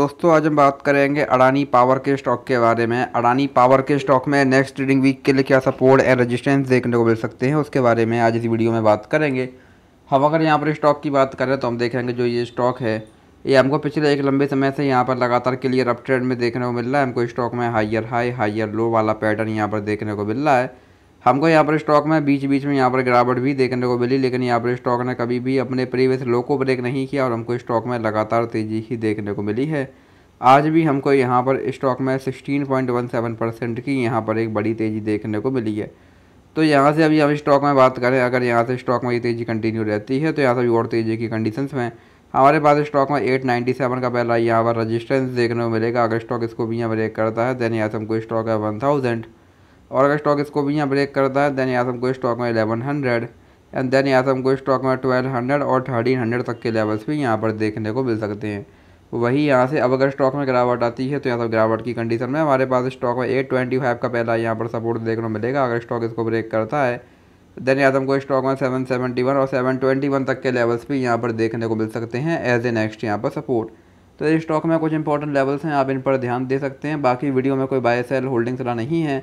दोस्तों आज हम बात करेंगे अडानी पावर के स्टॉक के बारे में अडानी पावर के स्टॉक में नेक्स्ट ट्रेडिंग वीक के लिए क्या सपोर्ट एंड रेजिस्टेंस देखने को मिल सकते हैं उसके बारे में आज इस वीडियो में बात करेंगे हम अगर यहाँ पर स्टॉक की बात करें तो हम देखेंगे जो ये स्टॉक है ये हमको पिछले एक लंबे समय से यहाँ पर लगातार क्लियर अप ट्रेंड में देखने को मिल रहा है हमको स्टॉक में हाइयर हाई हाइयर लो वाला पैटर्न यहाँ पर देखने को मिल रहा है हमको यहाँ पर स्टॉक में बीच बीच में यहाँ पर गिरावट भी देखने को मिली लेकिन यहाँ पर स्टॉक ने कभी भी अपने प्रीवियस लो को ब्रेक नहीं किया और हमको स्टॉक में लगातार तेज़ी ही देखने को मिली है आज भी हमको यहाँ पर स्टॉक में 16.17 परसेंट की यहाँ पर एक बड़ी तेज़ी देखने को मिली है तो यहाँ से अभी हम स्टॉक में बात करें अगर यहाँ से स्टॉक में ये तेज़ी कंटिन्यू रहती है तो यहाँ से भी और तेज़ी की कंडीशन में हमारे पास स्टॉक में 897 का पहला यहाँ पर रजिस्टेंस देखने को मिलेगा अगर स्टॉक इसको भी यहाँ ब्रेक करता है देन यहाँ से हमको स्टॉक है वन थाउजेंड और अगर स्टॉक इसको भी यहाँ ब्रेक करता है देन यहाँ से हमको स्टॉक में एलेवन हंड्रेड एंड देन यहाँ से हमको स्टॉक में ट्वेल्व हंड्रेड और थर्टीन हंड्रेड तक के लेवल्स भी यहाँ पर देखने को मिल सकते हैं वही यहाँ से अब अगर स्टॉक में गिरावट आती है तो यहाँ सब गिरावट की कंडीशन में हमारे पास स्टॉक में एट ट्वेंटी फाइव का पहला यहाँ पर सपोर्ट देखने को मिलेगा अगर स्टॉक इसको ब्रेक करता है देन यहाँ हमको स्टॉक में सेवन सेवेंटी वन और सेवन ट्वेंटी वन तक के लेवल्स भी यहाँ पर देखने को मिल सकते हैं एज ए नेक्स्ट यहाँ पर सपोर्ट तो इस स्टॉक में कुछ इंपॉर्टेंट लेवल्स हैं आप इन पर ध्यान दे सकते हैं बाकी वीडियो में कोई बाय सेल होल्डिंग सलाह नहीं है